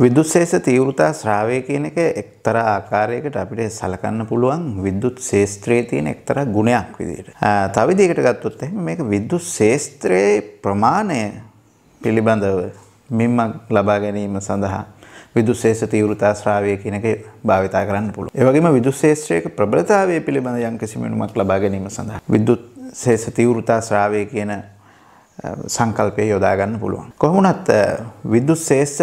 විදුත්ශේෂ තීවෘතා ශ්‍රාවය කියන එක එක්තර ආකාරයකට අපිට සලකන්න පුළුවන් විද්‍යුත් ශේස්ත්‍රයේ තියෙන එක්තර ගුණයක් විදිහට. තව විදිහකට ගත්තොත් එහෙනම් මේක විද්‍යුත් ශේස්ත්‍රයේ ප්‍රමාණය පිළිබඳව මිම්මක් ලබා ගැනීම සඳහා විදුත් ශේෂ තීවෘතා ශ්‍රාවය කියන එක භාවිත කරන්න පුළුවන්. ඒ වගේම විදුත් ශේස්ත්‍රයක ප්‍රබලතාවය පිළිබඳ යම්කිසි මිනුමක් ලබා ගැනීම සඳහා විදුත් ශේෂ තීවෘතා ශ්‍රාවය කියන සංකල්පය යොදා ගන්න පුළුවන්. කොහොම වුණත් විදුත් ශේෂ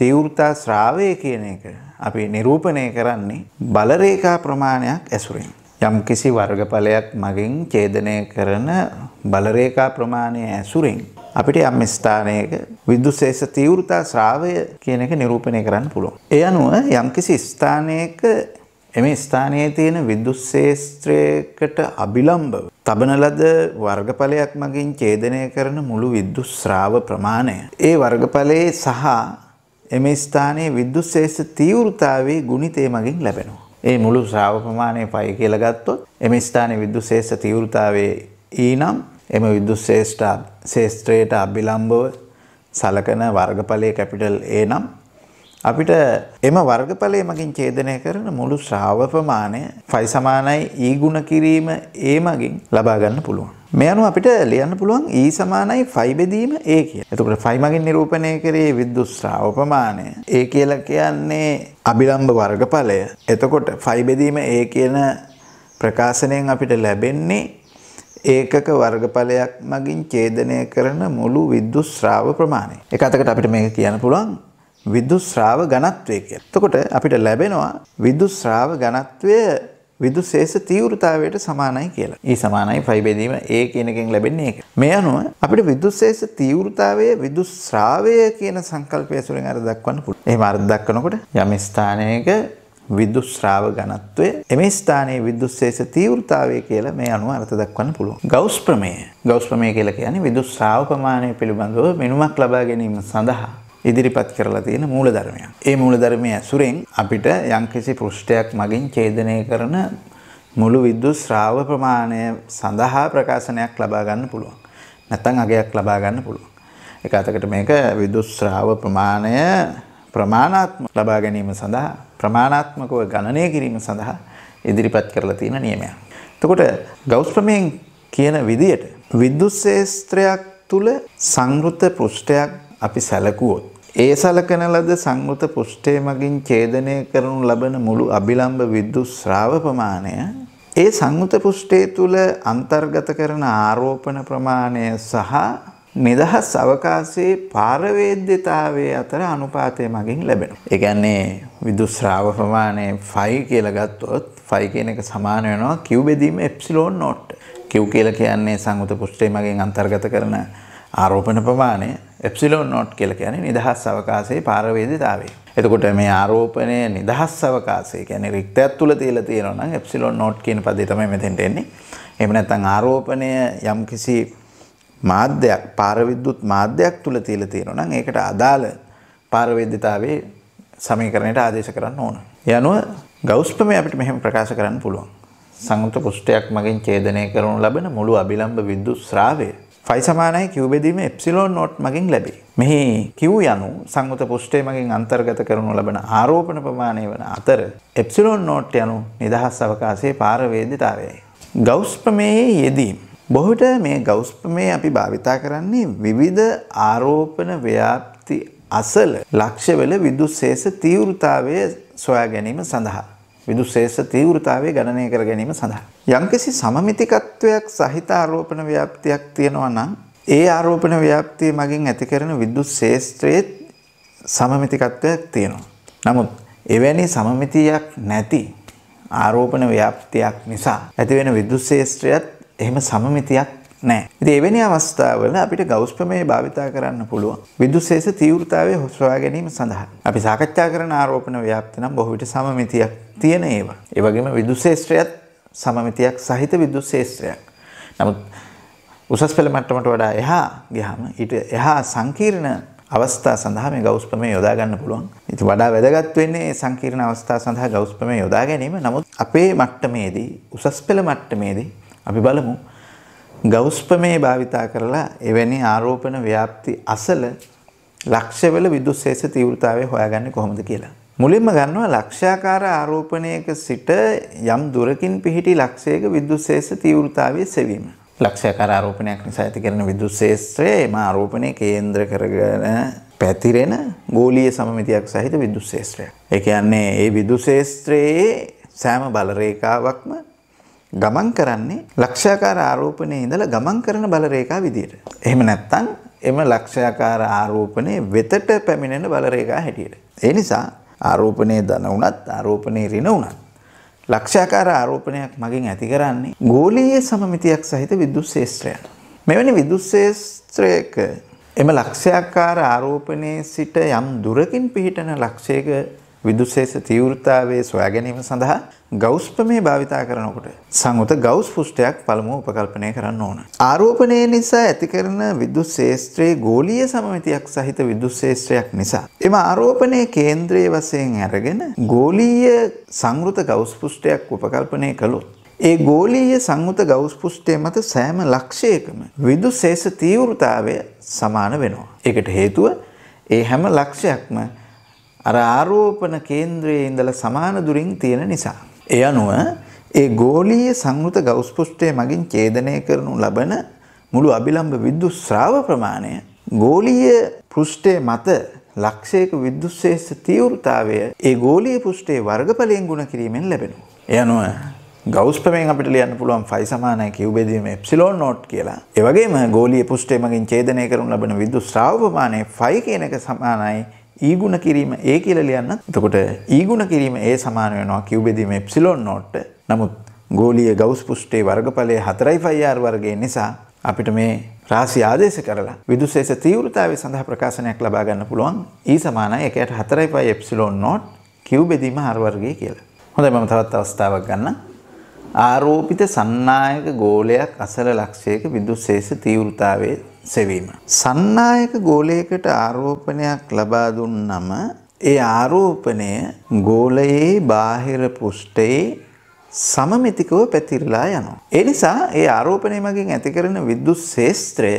තීවෘතා ශ්‍රාවය කියන එක අපි නිරූපණය කරන්නේ බලරේඛා ප්‍රමාණයක් ඇසුරින්. යම් කිසි වර්ගඵලයක් මගින් ඡේදනය කරන බලරේඛා ප්‍රමාණය ඇසුරින් අපිට යම් ස්ථානයක විදුශේෂ තීවෘතා ශ්‍රාවය කියන එක නිරූපණය කරන්න පුළුවන්. ඒ අනුව යම් කිසි ස්ථානයක එම ස්ථානයේ තියෙන විදුස් ශේස්ත්‍රයකට අභිලම්භව තබන ලද වර්ගඵලයක් මගින් ඡේදනය කරන මුළු විදුස් ශ්‍රාව ප්‍රමාණය ඒ වර්ගඵලයේ සහ එම ස්ථානයේ විද්‍යුත්ශේෂ තීව්‍රතාවයේ ගුණිතය මගින් ලැබෙනවා. ඒ මුළු ශ්‍රාව ප්‍රමාණය පයි කියලා ගත්තොත් එම ස්ථානයේ විද්‍යුත්ශේෂ තීව්‍රතාවයේ ඊනම් එම විද්‍යුත්ශේෂ්ඨ ශේෂ්ත්‍රයට අභිලම්භව සලකන වර්ගඵලයේ කැපිටල් A නම් අපිට එම වර්ගඵලයේ මගින් ඡේදනය කරන මුළු ශ්‍රාව ප්‍රමාණය ෆයි සමානයි E ගුණ කිරීම A මගින් ලබා ගන්න පුළුවන්. මෙයනු අපිට ලියන්න පුළුවන් E සමානයි ෆයි බෙදීම A කියලා. එතකොට ෆයි මගින් නිරූපණය කරේ විද්‍යුත් ශ්‍රාවපමාණය. A කියලා කියන්නේ අභිලම්භ වර්ගඵලය. එතකොට ෆයි බෙදීම A කියන ප්‍රකාශනයෙන් අපිට ලැබෙන්නේ ඒකක වර්ගඵලයක් මගින් ඡේදනය කරන මුළු විද්‍යුත් ශ්‍රාව ප්‍රමාණය. එක අතකට අපිට මේක කියන්න පුළුවන් විද්‍යුත් ශ්‍රාව ඝනත්වය කියලා. එතකොට අපිට ලැබෙනවා විද්‍යුත් ශ්‍රාව ඝනත්වය විදුශේෂ තීව්‍රතාවයට සමානයි කියලා. ඊ සමානයි 5 බෙදීම A කියන එකෙන් ලැබෙන්නේ ඒක. මේ අනුව අපිට විදුශේෂ තීව්‍රතාවය විදුශ්‍රාවය කියන සංකල්පය සුරින් අර දක්වන්න පුළුවන්. එහෙම අර දක්වනකොට යම් ස්ථානයක විදුශ්‍රාව ඝනත්වය එම ස්ථානයේ විදුශේෂ තීව්‍රතාවය කියලා මේ අනුව අර්ථ දක්වන්න පුළුවන්. ගවුස් ප්‍රමේය. ගවුස් ප්‍රමේය කියලා කියන්නේ විදුශ්‍රාව ප්‍රමාණය පිළිබඳව මෙනුමක් ලබා ගැනීම සඳහා ඉදිරිපත් කරලා තියෙන මූලධර්මයක්. ඒ මූලධර්මය ඇසුරෙන් අපිට යම්කිසි පෘෂ්ඨයක් මගින් ඡේදනය කරන මුළු විද්‍යුත් ශ්‍රාව ප්‍රමාණය සඳහා ප්‍රකාශනයක් ලබා ගන්න පුළුවන්. නැත්නම් අගයක් ලබා ගන්න පුළුවන්. එක අතකට මේක විද්‍යුත් ශ්‍රාව ප්‍රමාණය ප්‍රමාණාත්මක ලබා ගැනීම සඳහා ප්‍රමාණාත්මකව ගණනය කිරීම සඳහා ඉදිරිපත් කරලා තියෙන නියමයක්. එතකොට ගෞස් ප්‍රමේයන් කියන විදියට විද්‍යුත් ශේස්ත්‍රයක් තුල සංෘත පෘෂ්ඨයක් අපි සැලකුවොත් ඒ සලකන ලද සංයුත පුෂ්ඨය මගින් ඡේදනය කරනු ලබන මුළු අභිලම්භ විද්‍යුත් ස්‍රාව ප්‍රමාණය ඒ සංයුත පුෂ්ඨය තුල අන්තර්ගත කරන ආරෝපණ ප්‍රමාණය සහ නිදහස් අවකාශයේ පාරවේද්‍යතාවයේ අතර අනුපාතය මගින් ලැබෙනවා. ඒ කියන්නේ විදුස් ශ්‍රාව ප්‍රමාණය ෆයි කියලා ගත්තොත් ෆයි කියන එක සමාන වෙනවා කිව් බෙදීම එප්සිලෝන් නෝට්. කිව් කියලා කියන්නේ සංයුත පුෂ්ඨය මගින් අන්තර්ගත කරන ආරෝපන ප්‍රමාණය එප්සිලෝන් නොට් කියල කියන නිදහස් අවකාසේ පාරවේදිතාවේ. එතකොට මේ ආරෝපනය නිදහස් අවකාසේ කියන රික්තයක් තුළ තියල තියෙනවා නම් එප්සිලෝන් නොට් කියන පදේ තමයි මෙතෙන්ට එන්නේ. එහෙම නැත්නම් ආරෝපණය යම්කිසි මාධ්‍යයක් පාරවිද්‍යුත් මාධ්‍යයක් තුළ තියල තියෙනවා නම් ඒකට අදාළ පාරවේදිතාවේ සමීකරණයට ආදේශ කරන්න ඕන. ඒ අනුව ගවුස් ප්‍රමේය අපිට මෙහෙම ප්‍රකාශ කරන්න පුළුවන්. සංයුක්ත පුෂ්ටයක් මගින් ඡේදනය කරනු ලබන මුළු අභිලම්භ විද්‍යුත් ස්‍රාවය පයි සමානයි කිව්බෙදීම එප්සිලෝන් නොට් මගින් ලැබේ. මෙහි කිව් යනු සංගත පුෂ්ටය මගින් අන්තර්ගත කරනු ලබන ආරෝපණ ප්‍රමාණය වන අතර එප්සිලෝන් නෝට් යනු නිදහස් අවකාසේ පාරවේදිතාවයයි. ගෞස්පමයේ යෙදීම්. බොහොට මේ ගෞස්පමය අපි භාවිතා කරන්නේ විවිධ ආරෝපණ ව්‍යාප්ති අසල ලක්ෂවල විදුත් සේෂ තීවෘතාවය සොයා ගැනීම සඳහා. විදුශේෂ තීව්‍රතාවය ගණනය කර ගැනීම සඳහා. යම්කිසි සමමිතිකත්වයක් සහිත ආරෝපණ ව්‍යාප්තියක් තියෙනවා නම් ඒ ආරෝපණ ව්‍යාප්තිය මගින් ඇති කරන විදුලි ශේෂ්ත්‍රයේ සමමිතිකත්වයක් තියෙනවා. නමුත් එවැනි සමමිතියක් නැති ආරෝපණ ව්‍යාප්තියක් නිසා ඇතිවෙන විදුලි ශේෂ්ත්‍රයත් එහෙම සමමිතියක් නැහැ. ඉතින් එවැනි අවස්ථාවල අපිට ගවුස් ප්‍රමේය භාවිතා කරන්න පුළුවන්. විදුලි ශේෂ තීව්‍රතාවය හොස්වා ගැනීම සඳහා. අපි සාකච්ඡා කරන ආරෝපණ ව්‍යාප්ති නම් බොහෝ විට සමමිතියක් තියෙන ඒවා. ඒ වගේම විදුලි ශේෂ්ත්‍රයත් සමමිතියක් සහිත විදුලි ශේෂ්ත්‍රයක්. නමුත් උසස් පෙළ මට්ටමට වඩා එහා ගියාම ඊට එහා සංකීර්ණ අවස්ථා සඳහා මේ ගෞස් ප්‍රමේය යොදා ගන්න පුළුවන්. ඉතින් වඩා වැදගත් වෙන්නේ සංකීර්ණ අවස්ථා සඳහා ගෞස් ප්‍රමේය යොදා ගැනීම. නමුත් අපේ මට්ටමේදී උසස් පෙළ මට්ටමේදී අපි බලමු ගෞස් ප්‍රමේය භාවිතා කරලා එවැනි ආරෝපණ ව්‍යාප්ති අසල ලක්ෂ්‍ය වල විදුලි ශේෂ තීව්‍රතාවය හොයාගන්නේ කොහොමද කියලා. මුලින්ම ගන්නවා ලක්ෂ්‍යාකාර ආරෝපණයක සිට යම් දුරකින් පිහිටි ලක්ෂයක විද්‍යුත් ශේෂ තීව්‍රතාවයේ සෙවීම. ලක්ෂ්‍යාකාර ආරෝපණයක් නිසා ඇති කරන විද්‍යුත් ශේෂය එම ආරෝපණය කේන්ද්‍ර කරගෙන පැතිරෙන ගෝලීය සමමිතියක් සහිත විද්‍යුත් ශේෂ්ත්‍රයක්. ඒ කියන්නේ ඒ විද්‍යුත් ශේෂ්ත්‍රයේ සෑම බල රේඛාවක්ම ගමන් කරන්නේ ලක්ෂ්‍යාකාර ආරෝපණයේ ඉඳලා ගමන් කරන බල රේඛා විදියට. එහෙම නැත්නම් එම ලක්ෂ්‍යාකාර ආරෝපණයේ වෙතට පැමිණෙන බල රේඛා හැටියට. ඒ නිසා ආරෝපණය දන වුණත් ආරෝපණය රින වුණත්. ලක්ෂාකාර ආරෝපණයක් මගින් ඇති කරන්නේ ගෝලීය සමමිතියක් සහිත විදුත් ශේත්‍රයන්. මෙවැනි විදුත් ශේත්‍රයක එම ලක්ෂයාකාර ආරෝපණයේ සිට යම් දුරකින් පිහිටන ලක්ෂයක විදුශේෂ තීව්‍රතාවයේ සොයා ගැනීම සඳහා ගෞස් ප්‍රමේය භාවිතා කරනකොට සංගත ගෞස් පුෂ්ටයක් පළමුව උපකල්පනය කරන්න ඕන. ආරෝපණය නිසා ඇති කරන විදුලි ශේෂ්ත්‍රයේ ගෝලීය සමමිතියක් සහිත විදුලි ශේෂ්ත්‍රයක් නිසා එම ආරෝපණයේ කේන්ද්‍රයේ වශයෙන් අරගෙන ගෝලීය සංගත ගෞස් පුෂ්ටයක් උපකල්පනය කළොත් ඒ ගෝලීය සංගත ගෞස් පුෂ්ටය මත සෑම ලක්ෂයකම විදුලි ශේෂ තීව්‍රතාවය සමාන වෙනවා. ඒකට හේතුව ඒ හැම ලක්ෂයක්ම අර ආරෝපණ කේන්ද්‍රයේ ඉඳලා සමාන දුරින් තියෙන නිසා. ඒ අනුව ඒ ගෝලීය සංෘත ගවුස් පුෂ්ඨය මගින් ඡේදනය කරනු ලබන මුළු අභිලම්භ විද්‍යුත් ස්‍රාව ප්‍රමාණය ගෝලීය පෘෂ්ඨයේ මත ලක්ෂයක විද්‍යුත් ශේෂ තීව්‍රතාවය ඒ ගෝලීය පෘෂ්ඨයේ වර්ගඵලයෙන් ගුණ කිරීමෙන් ලැබෙනවා. ඒ අනුව ගෞස් ප්‍රමයෙන් අපිට ලියන්න පුළුවන් ෆයි සමානයි කියු බෙදීම එප්සිලෝන් නෝට් කියලා. ඒ වගේම ගෝලීය පෘෂ්ඨය මගින් ඡේදනය කරනු ලබන විද්‍යුත් ස්‍රාව ප්‍රමාණය ෆයි කියන එක සමානයි ඊගුණ කිරීම ඒ කියලා ලියන්න. එතකොට ඊගුණ කිරීම ඒ සමාන වෙනවා q බෙදීම එප්සිලොන් නෝට්ට. නමුත් ගෝලීය ගවුස් පුෂ්ටයේ වර්ගඵලය 4πr වර්ගය නිසා අපිට මේ රාශි ආදේශ කරලා විදුශේෂ තීව්‍රතාවය සඳහා ප්‍රකාශනයක් ලබා ගන්න පුළුවන්. E සමානයි 1ට 4π එප්සිලොන් නෝට් q බෙදීම r වර්ගය කියලා. හොඳයි මම තවත් අවස්ථාවක් ගන්නම්. ආරෝපිත සන්නායක ගෝලයක් අසල ලක්ෂයක විදුශේෂ තීව්‍රතාවයේ සෙවීම. සන්නායක ගෝලයකට ආරෝපණයක් ලබා දුන්නම ඒ ආරෝපණය ගෝලයේ බාහිර පෘෂ්ඨයේ සමමිතිකව පැතිරලා යනවා. ඒ නිසා ඒ ආරෝපණය මගින් ඇති කරන විද්‍යුත් ශේස්ත්‍රය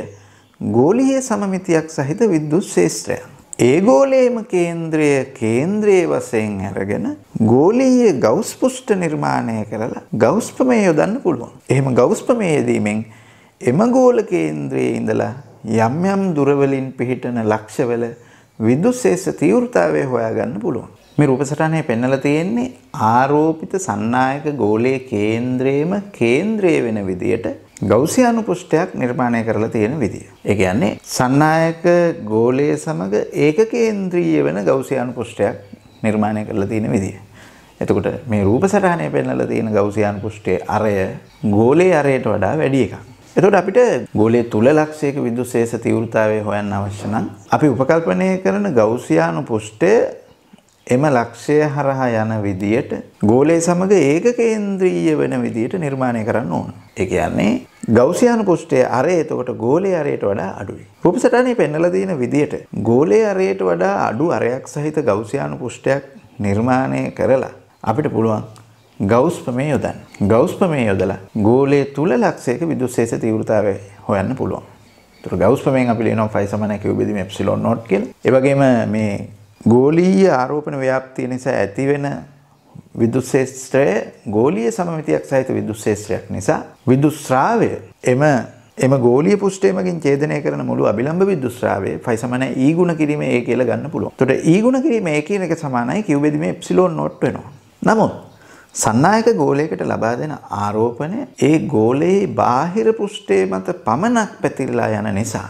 ගෝලීය සමමිතියක් සහිත විද්‍යුත් ශේස්ත්‍රයක්. ඒ ගෝලයේම කේන්ද්‍රය කේන්ද්‍රයේ වශයෙන් අරගෙන ගෝලීය ගවුස් පුෂ්ඨ නිර්මාණය කරලා ගවුස්පමය යොදන්න පුළුවන්. එහෙම ගවුස්පමය යෙදීමෙන් එමගෝල කේන්ද්‍රයේ ඉඳලා යම් යම් දුරවලින් පිහිටන ලක්ෂවල විදුශේෂ තීව්‍රතාවය හොයාගන්න පුළුවන්. මේ රූපසටහනේ පෙන්වලා තියෙන්නේ ආරෝපිත සන්නායක ගෝලයේ කේන්ද්‍රයේම කේන්ද්‍රය වෙන විදියට ගෞසියානු පුෂ්ටයක් නිර්මාණය කරලා තියෙන විදිය. ඒ කියන්නේ සන්නායක ගෝලය සමග ඒකකේන්ද්‍රීය වෙන ගෞසියානු පුෂ්ටයක් නිර්මාණය කරලා තියෙන විදිය. එතකොට මේ රූපසටහනේ පෙන්වලා තියෙන ගෞසියානු පුෂ්ටයේ අරය ගෝලයේ අරයට වඩා වැඩි එකක්. එතකොට අපිට ගෝලයේ තුල ලක්ෂයක විදුලි ශේෂ තීව්‍රතාවය හොයන්න අවශ්‍ය නම් අපි උපකල්පනය කරන ගෞසියානු පුෂ්ඨය එම ලක්ෂය හරහා යන විදියට ගෝලය සමග ඒක කේන්ද්‍රීය වෙන විදියට නිර්මාණය කරන්න ඕන. ඒ කියන්නේ ගෞසියානු පුෂ්ඨයේ අරය එතකොට ගෝලයේ අරයට වඩා අඩුයි. රූපසටහනේ පෙන්වලා දෙන විදියට ගෝලයේ අරයට වඩා අඩු අරයක් සහිත ගෞසියානු පුෂ්ඨයක් නිර්මාණය කරලා අපිට පුළුවන් ගෞස් ප්‍රමේ යොදන්න. ගෞස් ප්‍රමේ යොදලා ගෝලයේ තුල ලක්ෂයක විදුලි ශේෂ තීව්‍රතාවය හොයන්න පුළුවන්. ඒතර ගෞස් ප්‍රමේයෙන් අපි ලියනවා ෆයි සමාන q බෙදීම එප්සිලොන් නෝට් කියලා. ඒ වගේම මේ ගෝලීය ආරෝපණ ව්‍යාප්තිය නිසා ඇතිවෙන විදුලි ශේෂ්ත්‍රය ගෝලීය සමමිතියක් සහිත විදුලි ශේෂ්ත්‍රයක් නිසා විදුලි ස්‍රාවය එම එම ගෝලිය පුෂ්ටයමකින් ඡේදනය කරන මුළු අභිලම්භ විද්‍යුත් ස්‍රාවයේ ෆයි සමාන e ගුණ කිරීම a කියලා ගන්න පුළුවන්. එතකොට e ගුණ කිරීම a කියන එක සමානයි q බෙදීම ε නෝට් වෙනවා. නමුත් සන්නායක ගෝලයකට ලබා දෙන ආරෝපණය ඒ ගෝලයේ බාහිර පෘෂ්ඨයේ මත පමණක් පැතිරලා යන නිසා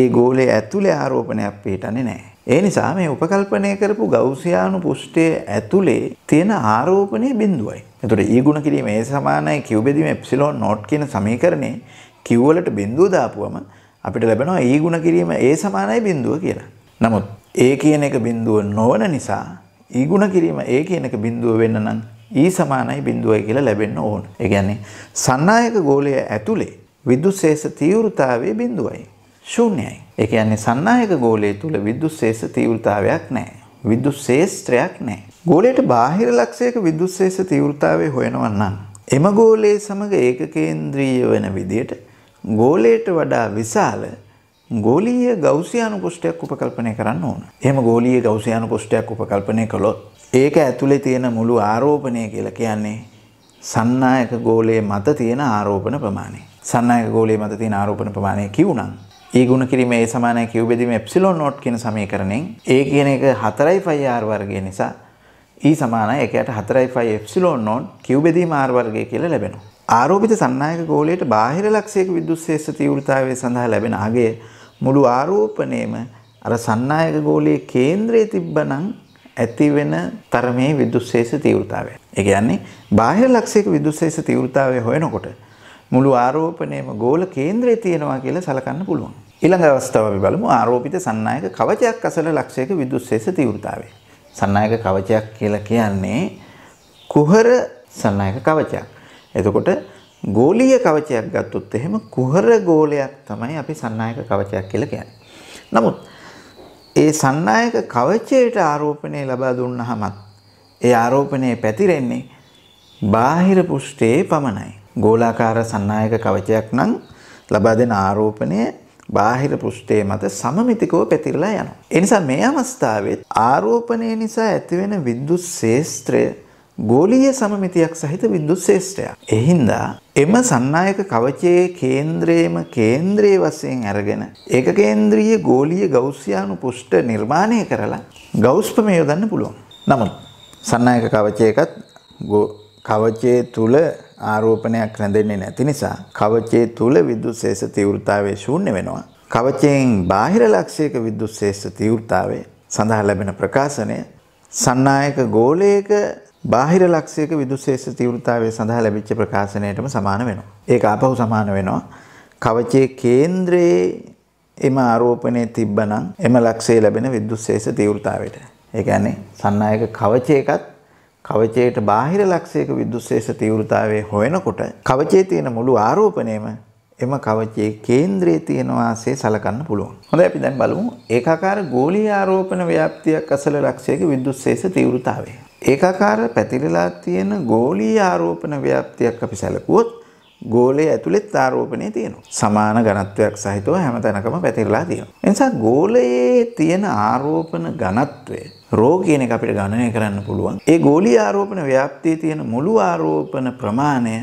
ඒ ගෝලයේ ඇතුලේ ආරෝපණයක් පිටන්නේ නැහැ. ඒ නිසා මේ උපකල්පනය කරපු ගෞසියානු පුෂ්ඨයේ ඇතුලේ තියෙන ආරෝපණය බිඳුවයි. එතකොට E ගුණ කිරීම ඒ සමානයි Q බෙදීම එප්සිලොන් නෝට් කියන සමීකරණේ Q වලට බිඳුව දාපුවම අපිට ලැබෙනවා E ගුණ කිරීම ඒ සමානයි බිඳුව කියලා. නමුත් ඒ කියන එක බිඳුව නොවන නිසා E ගුණ කිරීම ඒ කියන එක බිඳුව වෙන්න නම් E සමානයි 0යි කියලා ලැබෙන්න ඕන. ඒ කියන්නේ සන්නායක ගෝලය ඇතුලේ විද්‍යුත් ශේෂ තීව්‍රතාවය 0යි. ශූන්‍යයි. ඒ කියන්නේ සන්නායක ගෝලය තුල විද්‍යුත් ශේෂ තීව්‍රතාවයක් නැහැ. විද්‍යුත් ශේෂ්ත්‍රයක් නැහැ. ගෝලයට බාහිර ලක්ෂයක විද්‍යුත් ශේෂ තීව්‍රතාවය හොයනවා නම් එම ගෝලයේ සමග ඒකකේන්ද්‍රීය වෙන විදියට ගෝලයට වඩා විශාල ගෝලීය ගෞසියානු කොෂ්ටයක් උපකල්පනය කරන්න ඕන. එහෙම ගෝලීය ගෞසියානු කොෂ්ටයක් උපකල්පනය කළොත් ඒක ඇතුලේ තියෙන මුළු ආරෝපණය කියලා කියන්නේ සන්නායක ගෝලයේ මත තියෙන ආරෝපණ ප්‍රමාණය. සන්නායක ගෝලයේ මත තියෙන ආරෝපණ ප්‍රමාණය කිව්නම් ඒ ගුණ කිරීමේ ඒ සමානයි කිව් බෙදීම එප්සිලොන් නෝට් කියන සමීකරණයෙන් ඒ කියන එක 4යි r වර්ගය නිසා E සමානයි ඒකට 4යි එප්සිලොන් නෝට් කිව් බෙදීම r වර්ගය කියලා ලැබෙනවා. ආරෝපිත සන්නායක ගෝලයට බාහිර ලක්ෂයක විද්‍යුත් ශේෂ්ඨ තීව්‍රතාවය සඳහා ලැබෙන අගය මුළු ආරෝපණයම අර සන්නායක ගෝලයේ කේන්ද්‍රයේ තිබ්බනම් ඇති වෙන තරමේ විදුශේෂ තීව්‍රතාවය. ඒ කියන්නේ බාහිර ලක්ෂයක විදුශේෂ තීව්‍රතාවය හොයනකොට මුළු ආරෝපණයම ගෝල කේන්ද්‍රයේ තියෙනවා කියලා සලකන්න පුළුවන්. ඊළඟ අවස්ථාව අපි බලමු ආරෝපිත සන්නායක කවචයක් අසල ලක්ෂයක විදුශේෂ තීව්‍රතාවය. සන්නායක කවචයක් කියලා කියන්නේ කුහර සන්නායක කවචයක්. එතකොට ගෝලීය කවචයක් ගත්තොත් එහෙම කුහර ගෝලයක් තමයි අපි සන්නායක කවචයක් කියලා කියන්නේ. නමුත් ඒ සන්නායක කවචයට ආරෝපණය ලබා දුන්නහමත් ඒ ආරෝපණය පැතිරෙන්නේ බාහිර පුෂ්ඨයේ පමණයි. ගෝලාකාර සන්නායක කවචයක් නම් ලබා දෙන ආරෝපණය බාහිර පෘෂ්ඨය මත සමමිතිකව පැතිරලා යනවා. එනිසා මේ අවස්ථාවත් ආරෝපණය නිසා ඇතිවෙන විද්දුත් ශේස්ත්‍රය ගෝලීය සමමිතියක් සහිත විද්‍යුත් ශේෂ්ඨයක්. එහින්දා එම සන්නායක කවචයේ කේන්ද්‍රයේම කේන්ද්‍රයේ වශයෙන් අරගෙන ඒක කේන්ද්‍රීය ගෝලීය ගෞස්යානු පුෂ්ඨ නිර්මාණය කරලා ගෞස් ප්‍රමේය යොදන්න පුළුවන්. නමුත් සන්නායක කවචයකත් කවචයේ තුල ආරෝපණයක් රැඳෙන්නේ නැති නිසා කවචයේ තුල විද්‍යුත් ශේෂ තීව්‍රතාවය ශූන්‍ය වෙනවා. කවචයෙන් බාහිර ලක්ෂයක විද්‍යුත් ශේෂ තීව්‍රතාවය සඳහා ලැබෙන ප්‍රකාශනය සන්නායක ගෝලයක බාහිර ලක්ෂයක විදුශේෂ තීව්‍රතාවය සඳහා ලැබිච්ච ප්‍රකාශනයටම සමාන වෙනවා. ඒක ආපහු සමාන වෙනවා. කවචයේ කේන්ද්‍රයේ එම ආරෝපණය තිබ්බනම් එම ලක්ෂයේ ලැබෙන විදුශේෂ තීව්‍රතාවයට. ඒ කියන්නේ සන්නායක කවචයකත් කවචයට බාහිර ලක්ෂයක විදුශේෂ තීව්‍රතාවය හොයනකොට කවචයේ තියෙන මුළු ආරෝපණයම එම කවචයේ කේන්ද්‍රයේ තියෙන වාසේ සලකන්න පුළුවන්. හොඳයි අපි දැන් බලමු ඒකාකාර ගෝලීය ආරෝපණ ව්‍යාප්තියක් අසල ලක්ෂයක විදුශේෂ තීව්‍රතාවය. ඒකාකාර පැතිරලා තියෙන ගෝලීය ආරෝපණ ව්‍යාප්තියක් අපි සැලකුවොත් ගෝලයේ ඇතුළෙත් ආරෝපණය තියෙනවා. සමාන ඝනත්වයක් සහිතව හැම තැනකම පැතිරලා තියෙනවා. ඒ නිසා ගෝලයේ තියෙන ආරෝපණ ඝනත්වය රෝ කියන එක අපිට ගණනය කරන්න පුළුවන්. ඒ ගෝලීය ආරෝපණ ව්‍යාප්තියේ තියෙන මුළු ආරෝපණ ප්‍රමාණය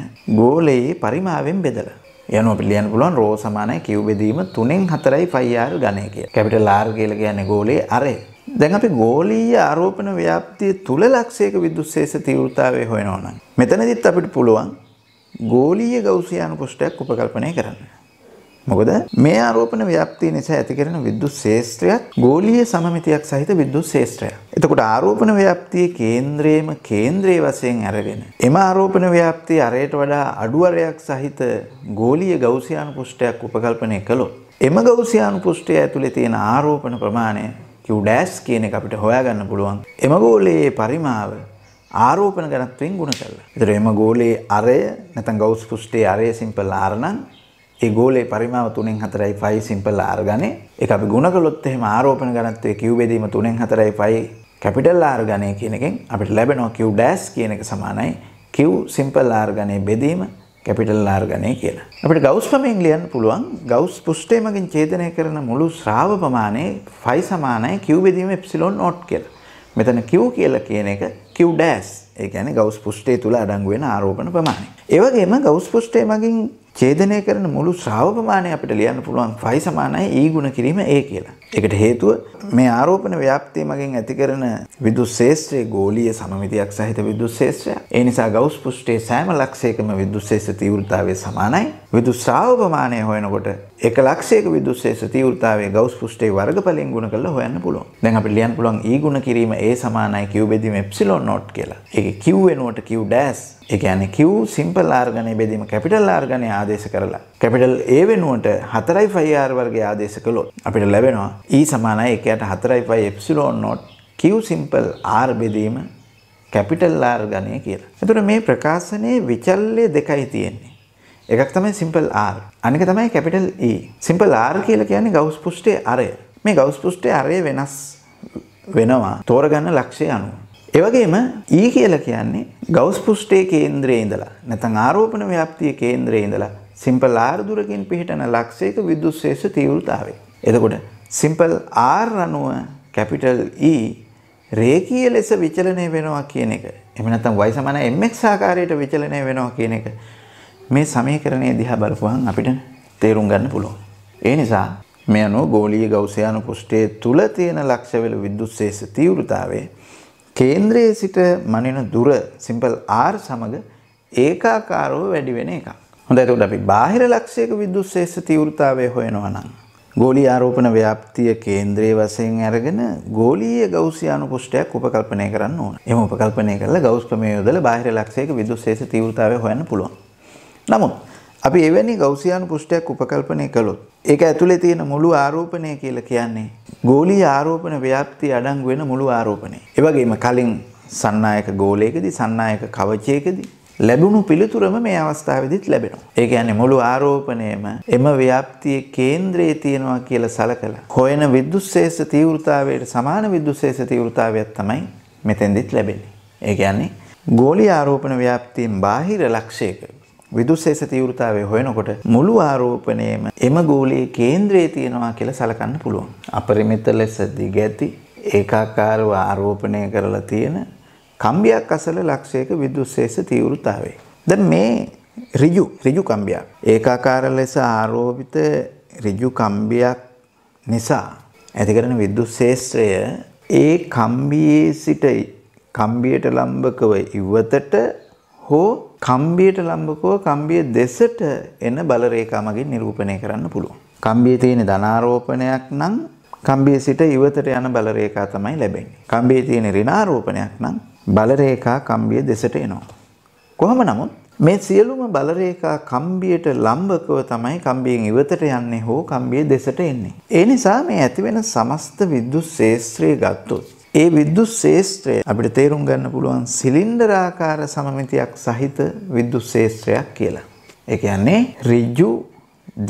ගෝලයේ පරිමාවෙන් බෙදලා යනු පිළියන් පුළුවන් රෝ සමානයි කිව් බෙදීම 3න් 4යි 5R ඝනය කියලා. කැපිටල් R කියලා කියන්නේ ගෝලයේ අරේ. දැන් අපි ගෝලීය ආරෝපණ ව්‍යාප්තිය තුල ලක්ෂයක විද්‍යුත් ශේෂ තීව්‍රතාවය හොයනවා නම් මෙතනදිත් අපිට පුළුවන් ගෝලීය ගෞසියානු පුෂ්ටයක් උපකල්පනය කරන්න. මොකද මේ ආරෝපණ ව්‍යාප්තිය නිසා ඇති කරන විද්‍යුත් ශේෂ්ත්‍රයක් ගෝලීය සමමිතියක් සහිත විද්‍යුත් ශේෂ්ත්‍රයක්. එතකොට ආරෝපණ ව්‍යාප්තියේ කේන්ද්‍රයේම කේන්ද්‍රයේ වශයෙන් අරගෙන එම ආරෝපණ ව්‍යාප්තිය අරයට වඩා අඩු අරයක් සහිත ගෝලීය ගෞසියානු පුෂ්ටයක් උපකල්පනය කළොත් එම ගෞසියානු පුෂ්ටය ඇතුලේ තියෙන ආරෝපණ ප්‍රමාණය කිව්ඩෑස් කියන එක අපිට හොයාගන්න පුළුවන්. එම ගෝලයේ පරිමාව ආරෝපන ගණත්වෙන් ගුණ කරලා. එතකොට එම ගෝලයේ අරය නැත්නම් ගවුස් පුෂ්ටයේ අරය සිම්පල් r නම් ඒ ගෝලයේ පරිමාව 3න් 4යි 5 සිම්පල් r ගණේ. ඒක අපි ගුණ කළොත් එහෙම ආරෝපන ගණත්වයේ q බෙදීම 3න් 4යි 5 කැපිටල් r ගණේ කියන එකෙන් අපිට ලැබෙනවා q' කියන එක සමානයි q සිම්පල් r ගණේ බෙදීම 3 කැපිටල් ලාර්ගණය කියලා. අපිට ගෞස් ප්‍රමයෙන් ලියන්න පුළුවන් ගෞස් පුෂ්ඨයමකින් ඡේදනය කරන මුළු ස්‍රාව ප්‍රමාණය ෆයි සමානයි Q බෙදීම එප්සිලොන් නෝට් කියලා. මෙතන Q කියලා කියන එක Q ඩෑස්. ඒ කියන්නේ ගෞස් පුෂ්ඨය තුල අඩංගු වෙන ආරෝපණ ප්‍රමාණය. ඒ වගේම ගෞස් පුෂ්ඨයමකින් ඡේදනය කරන මුළු ශ්‍රාව ප්‍රමාණය අපිට ලියන්න පුළුවන් ෆයි සමානයි ඒ e ගුණ කිරීම ඒ කියලා. ඒකට හේතුව මේ ආරෝපණ ව්‍යාප්තිය මගින් ඇති කරන විදුස් ශේෂ්ත්‍රයේ ගෝලීය සමමිතියක් සහිත විදුස් ශේෂ්ත්‍රය. ඒ නිසා ගවුස් පෘෂ්ඨයේ සෑම ලක්ෂයකම විදුස් ශේෂ්ත්‍ර තීව්‍රතාවය සමානයි. විදුස් ශ්‍රාව ප්‍රමාණය හොයනකොට එක ලක්ෂයක විදුස් ශේෂ්ත්‍ර තීව්‍රතාවය ගවුස් පෘෂ්ඨයේ වර්ගඵලයෙන් ගුණ කරලා හොයන්න පුළුවන්. දැන් අපිට ලියන්න පුළුවන් E ගුණ කිරීම A සමානයි Q බෙදීම epsilon naught කියලා. ඒකේ Q වෙනුවට Q' එකන කිව් සිම්පල් ආර්ගනය බෙදීම කැපිටල් ආර්ගනය ආදේශ කරලා. කැපිටල් ඒ වෙනුවට හතරයි ෆයිආර් වර්ගේ ආදේශ කළොත් අපිට ලැබෙනවා ඒ e සමානයි එකට හතරයි pi epsilon naught Q simple R බෙදීම කැපිටල් ආර් ගණය කියලා. එතුට මේ ප්‍රකාශනයේ විචල්ලය දෙකයි තියෙන්නේ. එකක් තමයි සිම්පල් ආර් අනික තමයි කැපිටල් ඒ සිම්පල් ආර් කියල කියන්නේ ගෞස් පුෂ්ටේ අරය මේ ගෞස් පුෂ්ටේ අරය වෙනස් වෙනවා තෝරගන්න ලක්ෂය අනුව එවගේම ඊ කියල කියන්නේ ගෞස් පුෂ්ටේ කේන්ද්‍රයේ ඉඳලා නැතන් ආරෝපන ව්‍යප්තිය කේන්ද්‍රයේ ඉඳලා සිම්පල් ආර්දුරකින් පිහිටන ලක්ෂයක විදුශේෂ තීවෘතාවේ. එතකොට සිම්පල් ආර් අනුව කැපිටල් E රේකීය ලෙස විචලනය වෙනවා කියන එක එම නැත්නම් y සමාන mx ආකාරයට විචලනය වෙනවා කියන එක මේ සමීකරණය දිහා බලපුවහන් අපිට තේරුම් ගන්න පුළුවන්. ඒ නිසා මේ අනුව ගෝලීය ගෞසයාන පුෂ්ටයේ තුල තියෙන ලක්ෂවල විදුශේෂ තීවෘතාවේ කේන්ද්‍රයේ සිට මනින දුර සිම්පල් R සමග ඒකාකාරව වැඩි වෙන එකක්. හොඳ එතකොට අපි බාහිර ලක්ෂයක විද්‍යුත් ශේෂ තීව්‍රතාවය හොයනවා නම් ගෝලී ආරෝපණ ව්‍යාප්තිය කේන්ද්‍රයේ වශයෙන් අරගෙන ගෝලීය ගෞසියානු පුෂ්ටයක් උපකල්පනය කරන්න ඕන. එම උපකල්පනය කරලා ගෞස් ප්‍රමේය යොදලා බාහිර ලක්ෂයක විදුශේෂ තීව්‍රතාවය හොයන්න පුළුවන්. නමුත් අපි එවැනි ගෞසියානු පුෂ්ටයක් උපකල්පනය කළොත් ඒක ඇතුලේ තියෙන මුළු ආරෝපණය කියලා කියන්නේ ගෝලීය ආරෝපණ ව්‍යාප්තිය අඩංගු වෙන මුළු ආරෝපණය. ඒ වගේම කලින් සන්නායක ගෝලයකදී සන්නායක කවචයකදී ලැබුණු පිළිතුරම මේ අවස්ථාවේදීත් ලැබෙනවා. ඒ කියන්නේ මුළු ආරෝපණයම එම ව්‍යාප්තියේ කේන්ද්‍රයේ තියෙනවා කියලා සලකලා හොයන විද්‍යුත්ශේෂ තීව්‍රතාවයට සමාන විද්‍යුත්ශේෂ තීව්‍රතාවයක් තමයි මෙතෙන්දිත් ලැබෙන්නේ. ඒ කියන්නේ ගෝලීය ආරෝපණ ව්‍යාප්තියෙන් බාහිර ලක්ෂයක විදුශේෂ තීව්‍රතාවය හොයනකොට මුළු ආරෝපණයම එම ගෝලයේ කේන්ද්‍රයේ තියෙනවා කියලා සලකන්න පුළුවන්. අපරිමිත ලෙස දිග ඇති ඒකාකාරව ආරෝපණය කරලා තියෙන කම්බියක් අසල ලක්ෂයක විදුශේෂ තීව්‍රතාවය. දැන් මේ ඍජු ඍජු කම්බියක්. ඒකාකාර ලෙස ආරෝපිත ඍජු කම්බියක් නිසා ඇතිකරන විදුලි ශේෂ්ත්‍රය ඒ කම්බියේ සිට කම්බියට ලම්බකව ඉවතට හෝ කම්බියට ලම්භකව කම්බිය දෙසට එන බල රේඛා මගින් නිරූපණය කරන්න පුළුවන්. කම්බියේ තියෙන ධනාරෝපණයක් නම් කම්බිය සිට ඉවතට යන බල රේඛා තමයි ලැබෙන්නේ. කම්බියේ තියෙන ඍණාරෝපණයක් නම් බල රේඛා කම්බිය දෙසට එනවා. කොහොම නමුත් මේ සියලුම බල රේඛා කම්බියට ලම්භකව තමයි කම්බියෙන් ඉවතට යන්නේ හෝ කම්බිය දෙසට එන්නේ. ඒ නිසා මේ ඇති වෙන සමස්ත විද්‍යුත් ශේස්ත්‍රය ගත්තොත් ඒ විද්‍යුත් ශේෂ්ත්‍රය අපිට තේරුම් ගන්න පුළුවන් සිලින්ඩරාකාර සමමිතියක් සහිත විද්‍යුත් ශේෂ්ත්‍රයක් කියලා. ඒ කියන්නේ ඍජු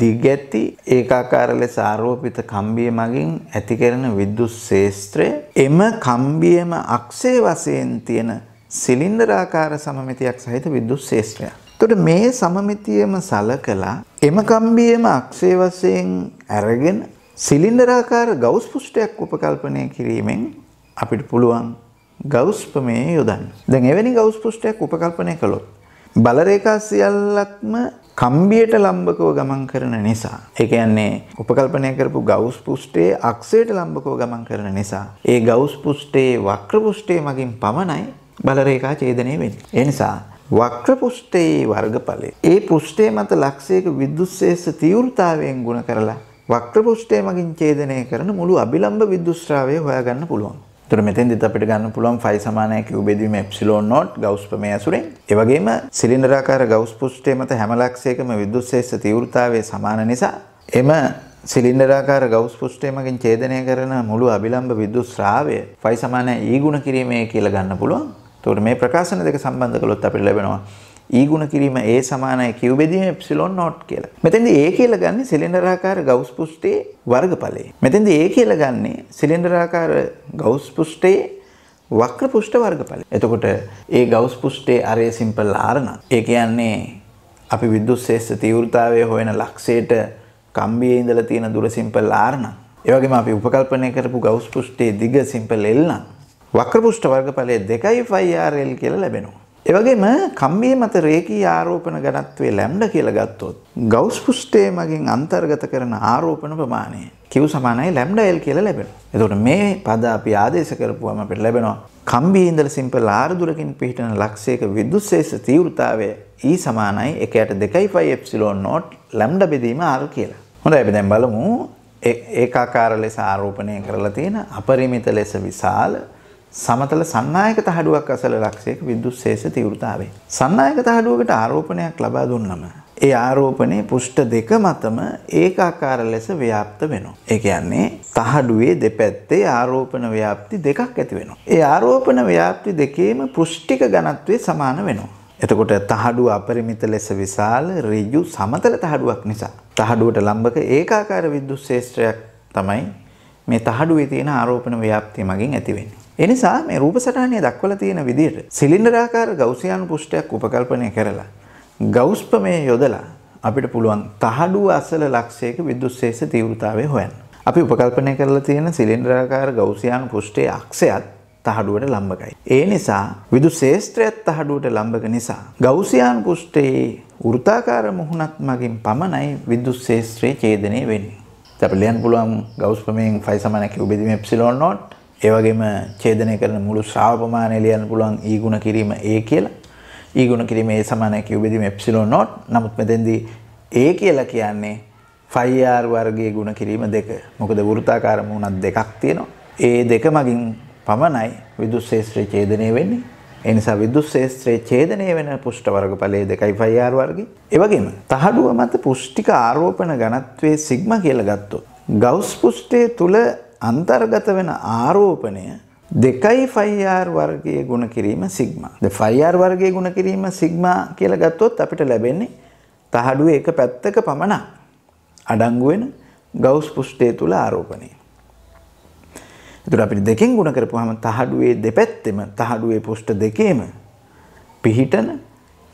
දිගැති ඒකාකාර ලෙස ආරෝපිත කම්බිය මගින් ඇති කරන විද්‍යුත් ශේෂ්ත්‍රය එම කම්බියම අක්ෂය වශයෙන් තියෙන සිලින්ඩරාකාර සමමිතියක් සහිත විද්‍යුත් ශේෂ්ත්‍රයක්. එතකොට මේ සමමිතියම සලකලා එම කම්බියම අක්ෂය වශයෙන් අරගෙන සිලින්ඩරාකාර ගවුස් පුෂ්ටයක් උපකල්පනය කිරීමෙන් අපිට පුළුවන් ගෞස් ප්‍රමේය යොදන්න. දැන් එවැනි ගෞස් පෘෂ්ඨයක් උපකල්පනය කළොත් බල රේඛා සියල්ලක්ම කම්බියට ලම්බකව ගමන් කරන නිසා ඒ කියන්නේ උපකල්පනය කරපු ගෞස් පෘෂ්ඨයේ අක්ෂයට ලම්බකව ගමන් කරන නිසා ඒ ගෞස් පෘෂ්ඨයේ වක්‍ර පෘෂ්ඨය මගින් පමණයි බල රේඛා ඡේදනය වෙන්නේ. ඒ නිසා වක්‍ර පෘෂ්ඨයේ වර්ගඵලය ඒ පෘෂ්ඨය මත ලක්ෂයක විද්‍යුත් ශේෂ තීව්‍රතාවයෙන් ගුණ කරලා වක්‍ර පෘෂ්ඨය මගින් ඡේදනය කරන මුළු අභිලම්භ විද්‍යුත් ස්‍රාවය හොයාගන්න පුළුවන්. එතකොට මෙතෙන්දිත් අපිට ගන්න පුළුවන් ෆයි සමානයි කියූ බෙදීම එප්සිලෝන් නෝට් ගවුස් ප්‍රමේය අසුරින්. ඒ වගේම සිලින්ඩරාකාර ගවුස් පුෂ්ඨය මත හැම ලක්ෂයකම විද්‍යුත් ශේෂ තීව්‍රතාවය සමාන නිසා එම සිලින්ඩරාකාර ගවුස් පුෂ්ඨයමකින් ඡේදනය කරන මුළු අභිලම්භ විද්‍යුත් ස්‍රාවය ෆයි සමානයි ඊ ගුණ කිරීමේ කියලා ගන්න පුළුවන්. එතකොට මේ ප්‍රකාශන දෙක සම්බන්ධ කළොත් අපිට ලැබෙනවා E ගුණ කිරීම A සමානයි Q බෙදීම epsilon naught කියලා. මෙතෙන්දී A කියලා ගන්නේ සිලින්ඩරාකාර ගවුස් පුෂ්ඨයේ වර්ගඵලය. මෙතෙන්දී A කියලා ගන්නේ සිලින්ඩරාකාර ගවුස් පුෂ්ඨයේ වක්‍ර පුෂ්ඨ වර්ගඵලය. එතකොට ඒ ගවුස් පුෂ්ඨයේ array simple r නම් ඒ කියන්නේ අපි විද්‍යුත් ශේෂ තීව්‍රතාවය හොයන ලක්ෂයට කම්බියේ ඉඳලා තියෙන දුර simple r නම් ඒ වගේම අපි උපකල්පනය කරපු ගවුස් පුෂ්ඨයේ දිග simple l නම් වක්‍රපුෂ්ඨ වර්ගඵලය දෙකයි ෆයිRL කියලා ලැබෙනවා. එවගේම කම්බිය මත රේකී ආරෝපණ ඝනත්වයේ ලැම්ඩා කියලා ගත්තොත් ගවුස් පුෂ්ඨයේ මගින් අන්තර්ගත කරන ආරෝපණ ප්‍රමාණය Q සමානයි ලැම්ඩා L කියලා ලැබෙනවා. එතකොට මේ පද අපි ආදේශ කරපුවම අපිට ලැබෙනවා කම්බියේ ඉඳලා සිම්පල් R දුරකින් පිහිටන ලක්ෂයක විද්‍යුත් ශේෂ තීව්‍රතාවය E සමානයි 1.2π epsilon not ලැම්ඩා බෙදීම R කියලා. හොඳයි අපි දැන් බලමු ඒකාකාර ලෙස ආරෝපණය කරලා තියෙන අපරිමිත ලෙස විශාල සමතල සන්නායක තහඩුවක් අසල ලක්ෂයක විද්‍යුත් ශේෂ තීව්‍රතාවය. සන්නායක තහඩුවකට ආරෝපණයක් ලබා දුන්නම ඒ ආරෝපණයේ පුෂ්ඨ දෙක මතම ඒකාකාර ලෙස ව්‍යාප්ත වෙනවා. ඒ කියන්නේ තහඩුවේ දෙපැත්තේ ආරෝපණ ව්‍යාප්ති දෙකක් ඇති වෙනවා. ඒ ආරෝපණ ව්‍යාප්ති දෙකේම පුෂ්ටික ඝනත්වය සමාන වෙනවා. එතකොට තහඩුව අපරිමිත ලෙස විශාල ඍජු සමතල තහඩුවක් නිසා තහඩුවට ලම්බක ඒකාකාර විද්‍යුත් ශේෂ්ත්‍රයක් තමයි මේ තහඩුවේ තියෙන ආරෝපණ ව්‍යාප්තිය මගින් ඇති වෙන්නේ. එනිසා මේ රූප සටහනේ දක්වලා තියෙන විදිහට සිලින්ඩරාකාර ගෞසියානු පුෂ්ටයක් උපකල්පනය කරලා ගෞස්පමය යොදලා අපිට පුළුවන් තහඩුව අසල ලක්ෂයක විදුස්සේෂ තීව්‍රතාවය හොයන්න. අපි උපකල්පනය කරලා තියෙන සිලින්ඩරාකාර ගෞසියානු පුෂ්ටයේ අක්ෂයත් තහඩුවට ලම්බකයි. ඒ නිසා විදු ශේෂත්‍රයත් තහඩුවට ලම්බක නිසා. ගෞසියාන් පුෂ්ටයේ වෘතාකාර මුහුණත් මගින් පමණයි විදු ශේෂත්‍රයේ ඡේදනය වෙන්නේ. අපිට ලියන්න පුළුවන් ගෞස්පමයෙන් ෆයි සමාන කිව්ව බෙදීම එප්සිලෝන් නෝට් ඒවගේම චේදනය කරන මුළු සාවපමානය ලියන්න පුළුවන් ඒගුණ e කිරීම ඒ කියලා ඒගුණ e කිරීම ඒ සමානය කිව්බෙදීම එප්සිලෝ නොට් නමුත් මෙතෙන්දී ඒ කියලා කියන්නේ ෆයිර් වර්ගයේ ගුණ කිරීම දෙක මොකද වෘතාකාරම වුණත් දෙකක් තියෙනවා ඒ දෙක මගින් පමණයි විදුස් ශේෂත්‍රයේ ඡේදනය වෙන්නේ ඒ නිසා විදුස් ශේෂත්‍රයේ ඡේදනය වෙන පුෂ්ඨ වර්ග ඵලයේ 2යි ෆයිර් වර්ගය ඒ වගේම තහඩුව මත පුෂ්ටික ආරෝපණ ඝනත්වයේ සිග්මා කියලා ගත්තොත් ගවුස් පුෂ්ඨයේ තුල අන්තර්ගත වෙන ආරෝපණය දෙකයි ෆයිර් වර්ගය ගුණ කිරීම සිග්ම ෆයිර් වර්ගය ගුණ කිරීම සිග්ම කියල ගත්තොත් අපිට ලැබෙන්නේ තහඩුව එක පැත්තක පමණක් අඩංගුවෙන ගෞස් පුෂ්ටය තුළ ආරෝපණය. එතුර අපි දෙකින් ගුණ කරපු හම තහඩුවේ දෙපැත්තෙම තහඩුවේ පුෂ්ට දෙකේම පිහිටන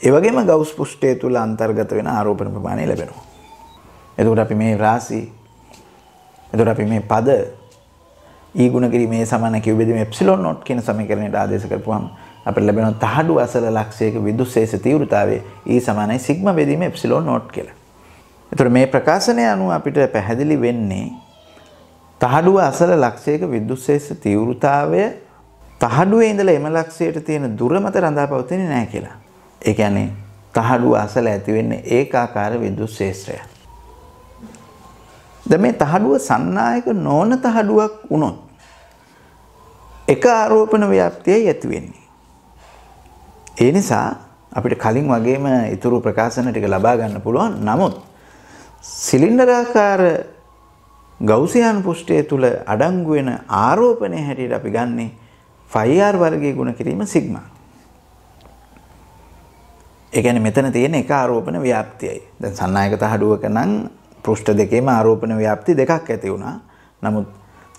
එවගේම ගෞස් පුෂ්ටය තුළ අන්තර්ගත වෙන ආරෝපණ ප්‍රමාණය ලැබෙනවා. එතුකට අපි මේ රාසි එතුර අපි මේ පද E ගුණ කිරීමේ සමාන කිව්ව බෙදීම එප්සිලොන් නොට් කියන සමීකරණයට ආදේශ කරපුවාම අපිට ලැබෙන තහඩු අසල ලක්ෂයක විදුශේෂ තීව්‍රතාවය E සමානයි සිග්මා බෙදීම එප්සිලොන් නොට් කියලා. එතකොට මේ ප්‍රකාශනය අනුව අපිට පැහැදිලි වෙන්නේ තහඩුව අසල ලක්ෂයක විදුශේෂ තීව්‍රතාවය තහඩුවේ ඉඳලා එම ලක්ෂයට තියෙන දුර මත රඳා පවතින්නේ නැහැ කියලා. ඒ කියන්නේ තහඩුව අසල ඇති වෙන්නේ ඒකාකාර විදුශ ශේෂ්ත්‍රයක්. දැන් මේ තහඩුව සන්නායක නොවන තහඩුවක් වුණොත් එක ආරෝපණ ව්‍යාප්තියයි ඇති වෙන්නේ. ඒ නිසා අපිට කලින් වගේම ඉතුරු ප්‍රකාශන ටික ලබා ගන්න පුළුවන්. නමුත් සිලින්ඩරාකාර ගෞසියන් පුෂ්ටය තුල අඩංගු වෙන ආරෝපණය හැටියට අපි ගන්නෙ 5R වර්ගයේ ಗುಣ කිරීම සිග්මා. ඒ කියන්නේ මෙතන තියෙන එක ආරෝපණ ව්‍යාප්තියයි. දැන් සන්නායක තහඩුවක නම් පෘෂ්ඨ දෙකේම ආරෝපණ ව්‍යාප්ති දෙකක් ඇති වුණා. නමුත්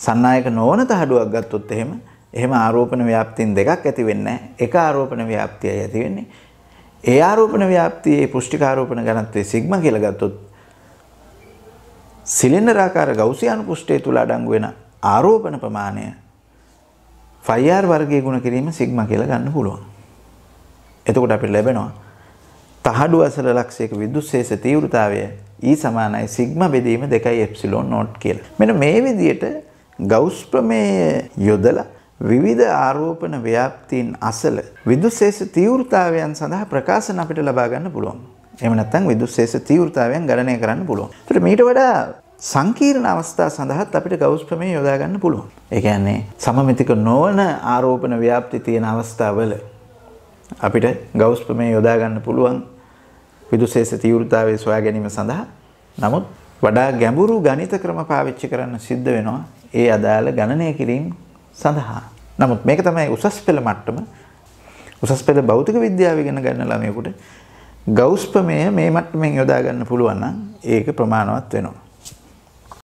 සන්නායක නොවන තහඩුවක් ගත්තොත් එහෙම එහෙම ආරෝපණ ව්‍යාප්තින් දෙකක් ඇති වෙන්නේ එක ආරෝපණ ව්‍යාප්තියයි ඇති වෙන්නේ. ඒ ආරෝපණ ව්‍යාප්තියේ පුෂ්ටික ආරෝපණ ඝනත්වයේ සිග්මා කියලා ගත්තොත් සිලින්ඩරාකාර ගෞසියානු පුෂ්ටයේ තුල අඩංගු වෙන ආරෝපණ ප්‍රමාණය 5R වර්ගයේ ගුණ කිරීම සිග්මා කියලා ගන්න පුළුවන්. එතකොට අපිට ලැබෙනවා තහඩු අසල ලක්ෂයක විද්‍යුත් ශේෂ තීව්‍රතාවය E සමානයි සිග්මා බෙදීම 2 ε0 කියලා. මෙන්න මේ විදිහට ගවුස් ප්‍රමේය යොදලා විවිධ ආරෝපන ව්‍යාප්තීන් අසල විදුශේෂ තීව්‍රතාවයන් සඳහා ප්‍රකාශන අපිට ලබා ගන්න පුළුවන්. එහෙම නැත්නම් විදුශේෂ තීව්‍රතාවයන් ගණනය කරන්න පුළුවන්. ඒතර මීට වඩා සංකීර්ණ අවස්ථා සඳහාත් අපිට ගෞස් ප්‍රමේය යොදා ගන්න පුළුවන්. ඒ කියන්නේ සමමිතික නොවන ආරෝපන ව්‍යාප්ති තියෙන අවස්ථාවල අපිට ගෞස් ප්‍රමේය යොදා ගන්න පුළුවන් විදුශේෂ තීව්‍රතාවය සොයා ගැනීම සඳහා. නමුත් වඩා ගැඹුරු ගණිත ක්‍රම පාවිච්චි කරන්න සිද්ධ වෙනවා. ඒ අදාළ ගණනය කිරීම සඳහා. නමුත් මේක තමයි උසස් පෙළ මට්ටම උසස් පෙළ භෞතික විද්‍යාව ඉගෙන ගන්න ළමයෙකුට ගෞස්පමය මේ මට්ටමින් යොදා ගන්න පුළුවන් නම් ඒක ප්‍රමාණවත් වෙනවා.